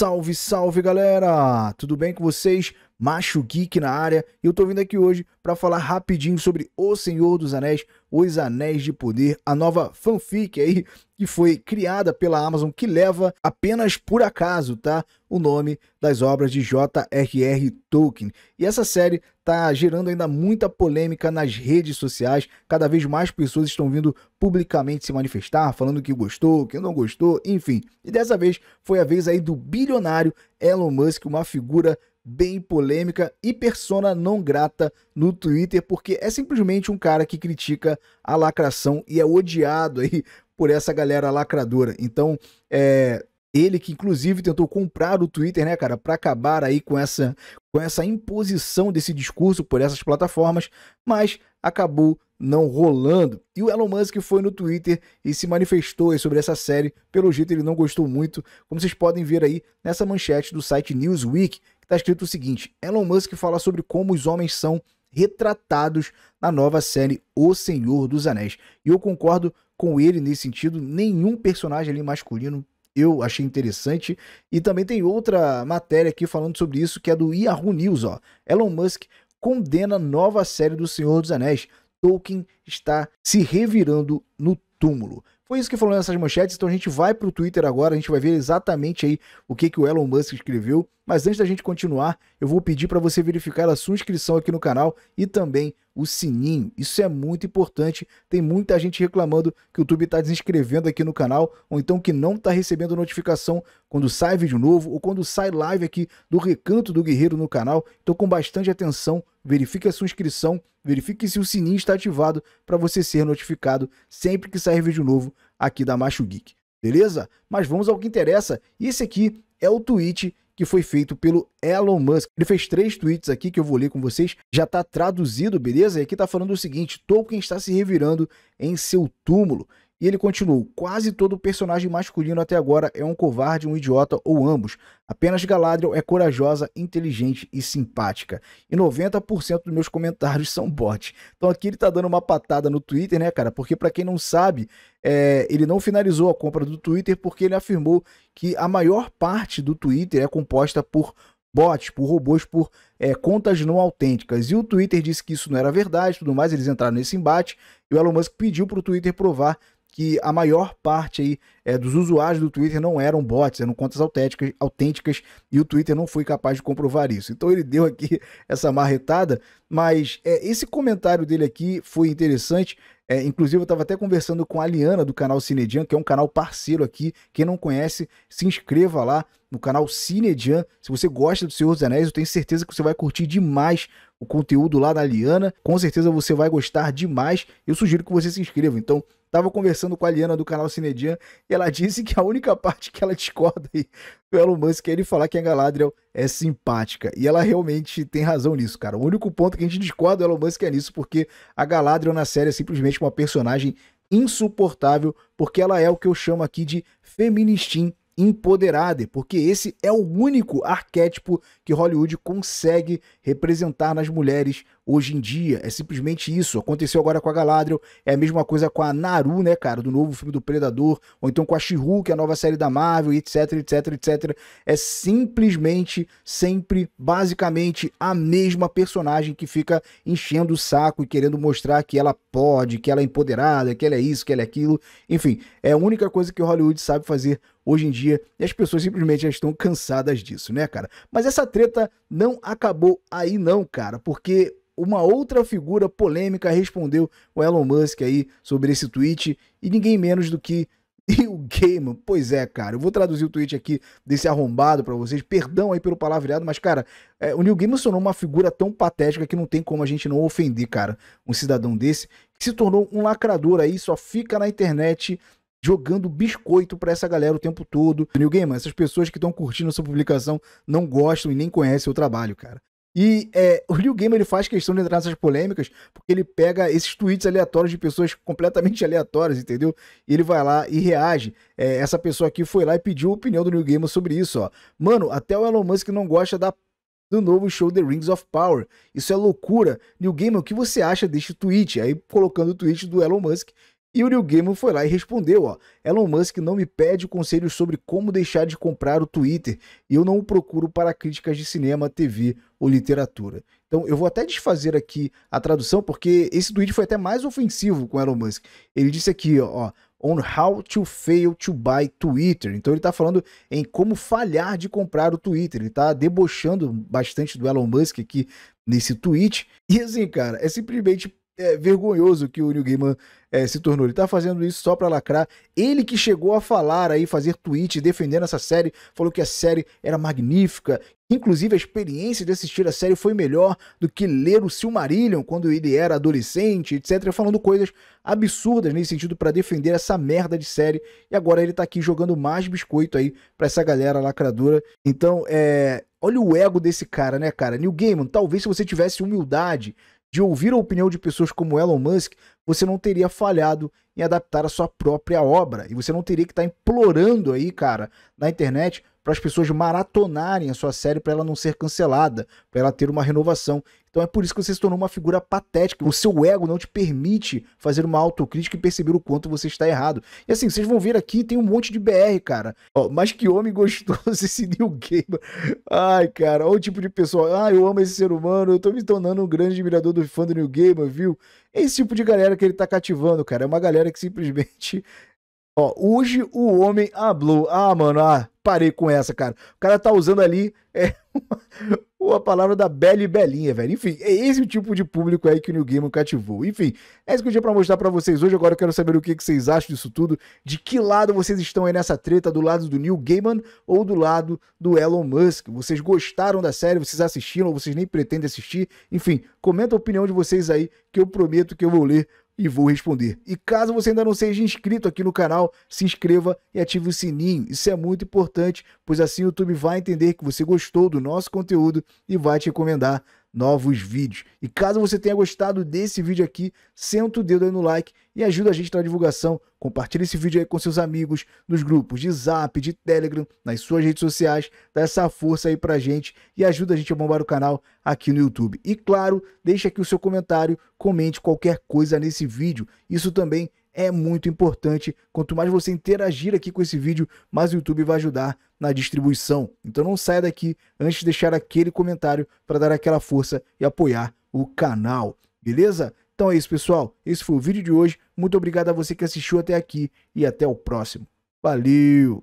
Salve, salve galera! Tudo bem com vocês? Macho Geek na área, e eu tô vindo aqui hoje para falar rapidinho sobre O Senhor dos Anéis, Os Anéis de Poder, a nova fanfic aí que foi criada pela Amazon que leva apenas por acaso, tá, o nome das obras de J.R.R. Tolkien. E essa série tá gerando ainda muita polêmica nas redes sociais, cada vez mais pessoas estão vindo publicamente se manifestar, falando que gostou, que não gostou, enfim. E dessa vez foi a vez aí do bilionário Elon Musk, uma figura bem polêmica e persona não grata no Twitter, porque é simplesmente um cara que critica a lacração e é odiado aí por essa galera lacradora. Então, é, ele que inclusive tentou comprar o Twitter, né, cara, para acabar aí com essa com essa imposição desse discurso por essas plataformas, mas acabou não rolando. E o Elon Musk foi no Twitter e se manifestou sobre essa série. Pelo jeito ele não gostou muito, como vocês podem ver aí nessa manchete do site Newsweek, está escrito o seguinte: Elon Musk fala sobre como os homens são retratados na nova série O Senhor dos Anéis. E eu concordo com ele nesse sentido, nenhum personagem ali masculino eu achei interessante. E também tem outra matéria aqui falando sobre isso, que é do Yahoo News, ó. Elon Musk condena nova série do Senhor dos Anéis. Tolkien está se revirando no túmulo. Foi isso que falou nessas manchetes, então a gente vai para o Twitter agora, a gente vai ver exatamente aí o que, que o Elon Musk escreveu. Mas antes da gente continuar, eu vou pedir para você verificar a sua inscrição aqui no canal e também o sininho. Isso é muito importante. Tem muita gente reclamando que o YouTube está desinscrevendo aqui no canal, ou então que não está recebendo notificação quando sai vídeo novo, ou quando sai live aqui do Recanto do Guerreiro no canal. Então, com bastante atenção, verifique a sua inscrição, verifique se o sininho está ativado para você ser notificado sempre que sair vídeo novo aqui da Macho Geek. Beleza? Mas vamos ao que interessa. Esse aqui é o tweet que foi feito pelo Elon Musk. Ele fez três tweets aqui que eu vou ler com vocês, já está traduzido, beleza? E aqui está falando o seguinte: Tolkien está se revirando em seu túmulo. E ele continuou: quase todo personagem masculino até agora é um covarde, um idiota ou ambos. Apenas Galadriel é corajosa, inteligente e simpática. E 90% dos meus comentários são bots. Então aqui ele tá dando uma patada no Twitter, né, cara? Porque para quem não sabe, é, ele não finalizou a compra do Twitter porque ele afirmou que a maior parte do Twitter é composta por bots, por robôs, por é, contas não autênticas. E o Twitter disse que isso não era verdade, tudo mais, eles entraram nesse embate. E o Elon Musk pediu para o Twitter provar que a maior parte aí, é, dos usuários do Twitter não eram bots, eram contas autênticas, autênticas e o Twitter não foi capaz de comprovar isso. Então ele deu aqui essa marretada, mas é, esse comentário dele aqui foi interessante. É, inclusive, eu estava até conversando com a Liana do canal Cinedian, que é um canal parceiro aqui. Quem não conhece, se inscreva lá no canal Cinedian. Se você gosta do Senhor dos Anéis, eu tenho certeza que você vai curtir demais o conteúdo lá na Liana. Com certeza você vai gostar demais. Eu sugiro que você se inscreva. Então, tava conversando com a Liana do canal Cinedian e ela disse que a única parte que ela discorda aí do Elon Musk é ele falar que a Galadriel é simpática. E ela realmente tem razão nisso, cara. O único ponto que a gente discorda do Elon Musk é nisso, porque a Galadriel na série é simplesmente uma personagem insuportável, porque ela é o que eu chamo aqui de feministin empoderada, porque esse é o único arquétipo que Hollywood consegue representar nas mulheres hoje em dia. É simplesmente isso. Aconteceu agora com a Galadriel, é a mesma coisa com a Naru, né, cara, do novo filme do Predador, ou então com a she que é a nova série da Marvel, etc, etc, etc. É simplesmente sempre basicamente a mesma personagem que fica enchendo o saco e querendo mostrar que ela pode, que ela é empoderada, que ela é isso, que ela é aquilo. Enfim, é a única coisa que Hollywood sabe fazer hoje em dia e as pessoas simplesmente já estão cansadas disso, né, cara? Mas essa treta não acabou aí não, cara, porque uma outra figura polêmica respondeu o Elon Musk aí sobre esse tweet e ninguém menos do que e o Gaiman, pois é, cara. Eu vou traduzir o tweet aqui desse arrombado para vocês. Perdão aí pelo palavreado, mas, cara, é, o Neil Gaiman sonou uma figura tão patética que não tem como a gente não ofender, cara, um cidadão desse, que se tornou um lacrador aí, só fica na internet jogando biscoito para essa galera o tempo todo. Neil Gaiman, essas pessoas que estão curtindo sua publicação não gostam e nem conhecem o trabalho, cara. E é, o Liu Gamer ele faz questão de entrar nessas polêmicas, porque ele pega esses tweets aleatórios de pessoas completamente aleatórias, entendeu? E ele vai lá e reage. É, essa pessoa aqui foi lá e pediu a opinião do Liu Gamer sobre isso, ó. Mano, até o Elon Musk não gosta da do novo show The Rings of Power. Isso é loucura. New Gamer, o que você acha deste tweet? Aí colocando o tweet do Elon Musk e o Neil Gaiman foi lá e respondeu, ó, Elon Musk não me pede conselhos sobre como deixar de comprar o Twitter e eu não o procuro para críticas de cinema, TV ou literatura. Então eu vou até desfazer aqui a tradução porque esse tweet foi até mais ofensivo com Elon Musk. Ele disse aqui, ó, on how to fail to buy Twitter. Então ele está falando em como falhar de comprar o Twitter. Ele está debochando bastante do Elon Musk aqui nesse tweet. E assim, cara, é simplesmente é, vergonhoso que o Neil Gaiman é, se tornou. Ele tá fazendo isso só para lacrar. Ele que chegou a falar aí, fazer tweet defendendo essa série, falou que a série era magnífica. Inclusive, a experiência de assistir a série foi melhor do que ler o Silmarillion quando ele era adolescente, etc. Falando coisas absurdas nesse sentido para defender essa merda de série. E agora ele tá aqui jogando mais biscoito aí para essa galera lacradora. Então, é, Olha o ego desse cara, né, cara? Neil Gaiman, talvez se você tivesse humildade de ouvir a opinião de pessoas como Elon Musk, você não teria falhado em adaptar a sua própria obra. E você não teria que estar tá implorando aí, cara, na internet para as pessoas maratonarem a sua série para ela não ser cancelada, para ela ter uma renovação. Então é por isso que você se tornou uma figura patética. O seu ego não te permite fazer uma autocrítica e perceber o quanto você está errado. E assim, vocês vão ver aqui, tem um monte de BR, cara. Ó, mas que homem gostoso esse New Gamer. Ai, cara, olha o tipo de pessoa. Ah, eu amo esse ser humano, eu tô me tornando um grande admirador do fã do New Gamer, viu? Esse tipo de galera que ele tá cativando, cara. É uma galera que simplesmente Ó, hoje o homem hablou. Ah, ah, mano, ah, parei com essa, cara. O cara tá usando ali é, uma, a palavra da bela e belinha, velho. Enfim, é esse o tipo de público aí que o New Gaiman cativou. Enfim, é isso que eu tinha pra mostrar pra vocês hoje. Agora eu quero saber o que, que vocês acham disso tudo. De que lado vocês estão aí nessa treta? Do lado do New Gaiman ou do lado do Elon Musk? Vocês gostaram da série? Vocês assistiram ou vocês nem pretendem assistir? Enfim, comenta a opinião de vocês aí que eu prometo que eu vou ler e vou responder. E caso você ainda não seja inscrito aqui no canal, se inscreva e ative o sininho. Isso é muito importante, pois assim o YouTube vai entender que você gostou do nosso conteúdo e vai te recomendar novos vídeos. E caso você tenha gostado desse vídeo aqui, senta o dedo aí no like e ajuda a gente na divulgação. Compartilhe esse vídeo aí com seus amigos, nos grupos de Zap, de Telegram, nas suas redes sociais. Dá essa força aí pra gente e ajuda a gente a bombar o canal aqui no YouTube. E claro, deixa aqui o seu comentário, comente qualquer coisa nesse vídeo. Isso também é muito importante. Quanto mais você interagir aqui com esse vídeo, mais o YouTube vai ajudar na distribuição. Então não saia daqui antes de deixar aquele comentário para dar aquela força e apoiar o canal, beleza? Então é isso, pessoal. Esse foi o vídeo de hoje. Muito obrigado a você que assistiu até aqui e até o próximo. Valeu!